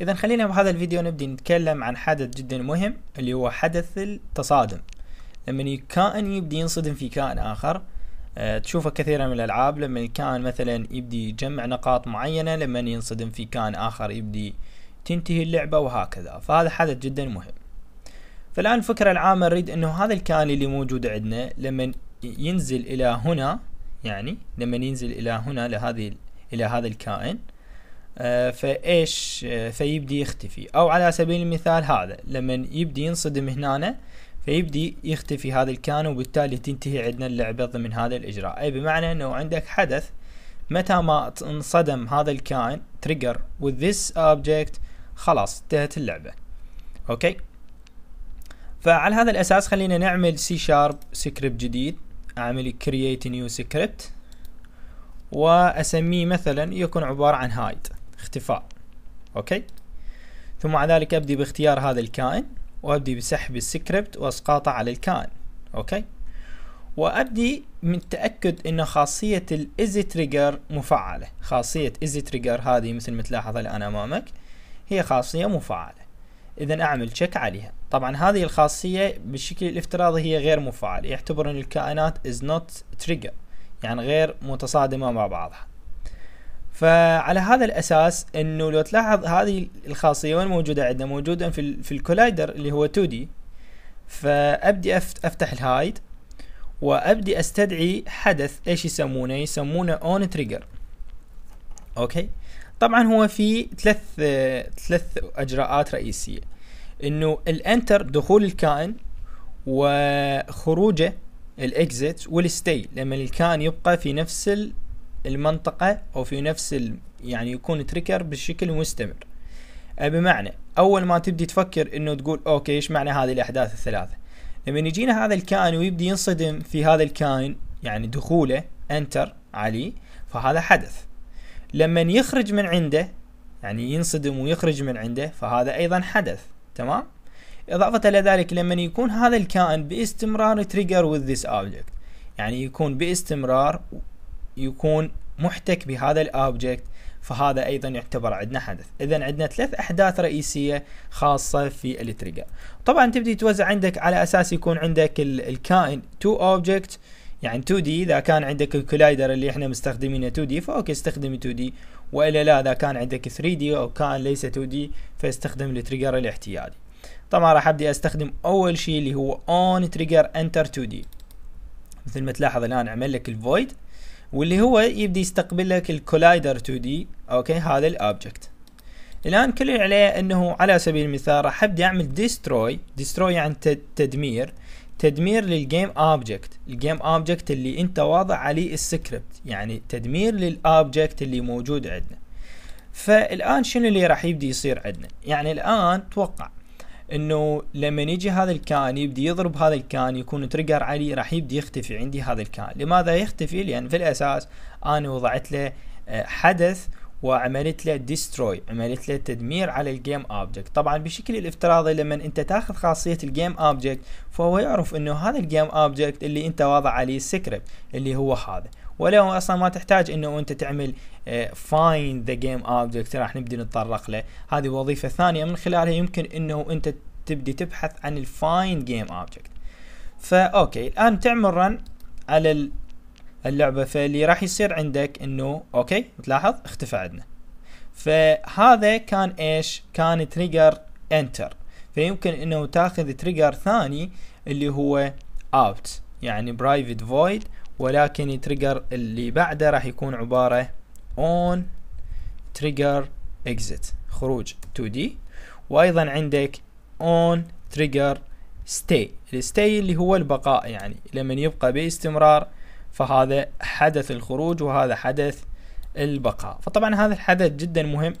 اذا خلينا بهذا الفيديو نبدي نتكلم عن حدث جدا مهم اللي هو حدث التصادم لما كائن يبدي ينصدم في كائن اخر آه، تشوفه كثيرا من الالعاب لما الكائن مثلا يبدي يجمع نقاط معينه لما ينصدم في كائن اخر يبدي تنتهي اللعبه وهكذا فهذا حدث جدا مهم فالان الفكره العامه نريد انه هذا الكائن اللي موجود عندنا لما ينزل الى هنا يعني لما ينزل الى هنا لهذه الى هذا الكائن آه، فايش آه، فيبدي يختفي او على سبيل المثال هذا لما يبدي ينصدم هنا فيبدي يختفي هذا الكان وبالتالي تنتهي عندنا اللعبة ضمن هذا الإجراء أي بمعنى أنه عندك حدث متى ما انصدم هذا الكائن تريجر with this object خلاص انتهت اللعبة أوكي فعلى هذا الأساس خلينا نعمل سي شارب سكريبت جديد أعمل create new script وأسميه مثلا يكون عبارة عن هايد اختفاء اوكي ثم بعد ذلك ابدي باختيار هذا الكائن وابدي بسحب السكريبت واسقاطه على الكائن اوكي وابدي من التاكد ان خاصيه الايزي تريجر مفعله خاصيه ايزي تريجر هذه مثل ما تلاحظ الان امامك هي خاصيه مفعله اذا اعمل تشيك عليها طبعا هذه الخاصيه بالشكل الافتراضي هي غير مفعله يعتبر ان الكائنات از نوت تريجر يعني غير متصادمه مع بعضها فعلى هذا الاساس انه لو تلاحظ هذه الخاصيه وين موجوده عندنا موجوده في في الكولايدر اللي هو 2 دي فابدي افتح الهايد وابدي استدعي حدث ايش يسمونه يسمونه اون تريجر اوكي طبعا هو في ثلاث ثلاث اجراءات رئيسيه انه الانتر دخول الكائن وخروجه الاكزيت والستي لما الكائن يبقى في نفس المنطقة أو في نفس ال... يعني يكون تريكر بشكل مستمر أه، بمعنى أول ما تبدي تفكر إنه تقول أوكي إيش معنى هذه الأحداث الثلاثة لما يجينا هذا الكائن ويبدي ينصدم في هذا الكائن يعني دخوله انتر علي فهذا حدث لما يخرج من عنده يعني ينصدم ويخرج من عنده فهذا ايضا حدث تمام اضافة الى ذلك لما يكون هذا الكائن باستمرار تريجر with this object يعني يكون باستمرار يكون محتك بهذا الاوبجكت فهذا ايضا يعتبر عندنا حدث اذا عندنا ثلاث احداث رئيسيه خاصه في التريجر طبعا تبدي توزع عندك على اساس يكون عندك الكائن تو اوبجكت يعني 2 دي اذا كان عندك الكولايدر اللي احنا مستخدمينه 2 دي فاوكي استخدم 2 دي والا لا اذا كان عندك 3 دي او كان ليس 2 دي فاستخدم التريجر الاحتيادي طبعا راح ابدي استخدم اول شيء اللي هو اون تريجر انتر 2 دي مثل ما تلاحظ الان عمل لك الفويد واللي هو يبدي يستقبل لك الكولايدر 2 دي اوكي هذا الاوبجكت الان كل اللي عليه انه على سبيل المثال راح ابدي اعمل ديستروي ديستروي يعني تدمير تدمير للجيم اوبجكت الجيم اوبجكت اللي انت واضع عليه السكريبت يعني تدمير للاوبجكت اللي موجود عندنا فالان شنو اللي راح يبدي يصير عندنا يعني الان توقع انه لما يجي هذا الكائن يبدي يضرب هذا الكائن يكون تريجر علي راح يبدي يختفي عندي هذا الكائن لماذا يختفي لان في الاساس انا وضعت له آه، حدث وعملت له ديستروي عملت له تدمير على الجيم اوبجكت طبعا بشكل الافتراضي لما انت تاخذ خاصيه الجيم اوبجكت فهو يعرف انه هذا الجيم اوبجكت اللي انت واضع عليه السكريبت اللي هو هذا ولو اصلا ما تحتاج انه انت تعمل فايند ذا جيم اوبجكت راح نبدي نتطرق له هذه وظيفه ثانيه من خلالها يمكن انه انت تبدي تبحث عن الفايند جيم اوبجكت فا اوكي الان تعمل رن على اللعبه فاللي راح يصير عندك انه اوكي تلاحظ اختفى عندنا فهذا كان ايش كان تريجر انتر فيمكن انه تاخذ تريجر ثاني اللي هو اوت يعني برايفت فويد ولكن التريجر اللي بعده راح يكون عبارة on trigger exit خروج 2D وايضا عندك on trigger stay الستي اللي هو البقاء يعني لمن يبقى باستمرار فهذا حدث الخروج وهذا حدث البقاء فطبعا هذا الحدث جدا مهم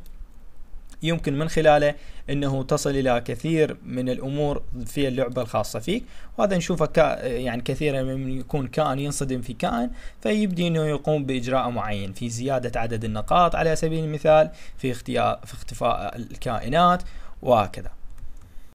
يمكن من خلاله انه تصل الى كثير من الامور في اللعبه الخاصه فيك وهذا نشوفه ك... يعني كثيرا من يكون كائن ينصدم في كائن فيبدي انه يقوم باجراء معين في زياده عدد النقاط على سبيل المثال في اختيار في اختفاء الكائنات وهكذا